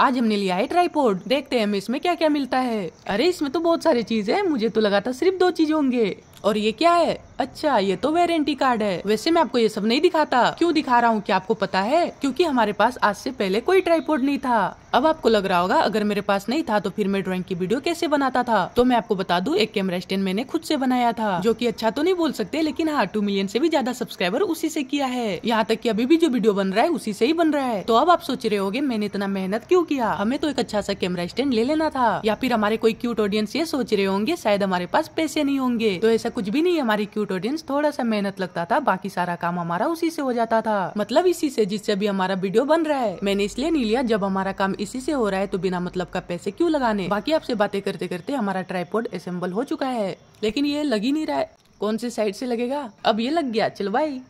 आज हमने लिया है ट्राईपोर्ड देखते हैं हमें इसमें क्या क्या मिलता है अरे इसमें तो बहुत सारी चीज है मुझे तो लगा था सिर्फ दो चीज होंगे और ये क्या है अच्छा ये तो वारंटी कार्ड है वैसे मैं आपको ये सब नहीं दिखाता क्यों दिखा रहा हूँ क्या आपको पता है क्योंकि हमारे पास आज से पहले कोई ट्राईपोर्ड नहीं था अब आपको लग रहा होगा अगर मेरे पास नहीं था तो फिर मैं ड्राइंग की वीडियो कैसे बनाता था तो मैं आपको बता दू एक कैमरा स्टैंड मैंने खुद से बनाया था जो की अच्छा तो नहीं बोल सकते लेकिन हाँ टू मिलियन से भी ज्यादा सब्सक्राइबर उसी से किया है यहाँ तक की अभी भी जो वीडियो बन रहा है उसी से ही बन रहा है तो अब आप सोच रहे हो मैंने इतना मेहनत क्यूँ किया हमें तो एक अच्छा सा कैमरा स्टैंड ले लेना था या फिर हमारे कोई क्यूट ऑडियंस ये सोच रहे होंगे शायद हमारे पास पैसे नहीं होंगे तो ऐसा ऐसा कुछ भी नहीं हमारी क्यूट ऑडियंस थोड़ा सा मेहनत लगता था बाकी सारा काम हमारा उसी से हो जाता था मतलब इसी से जिससे भी हमारा वीडियो बन रहा है मैंने इसलिए नहीं लिया जब हमारा काम इसी से हो रहा है तो बिना मतलब का पैसे क्यूँ लगाने बाकी आपसे बातें करते करते हमारा ट्राईपोर्ड असेंबल हो चुका है लेकिन ये लग ही नहीं रहा है कौन से साइड से लगेगा अब ये लग गया चल भाई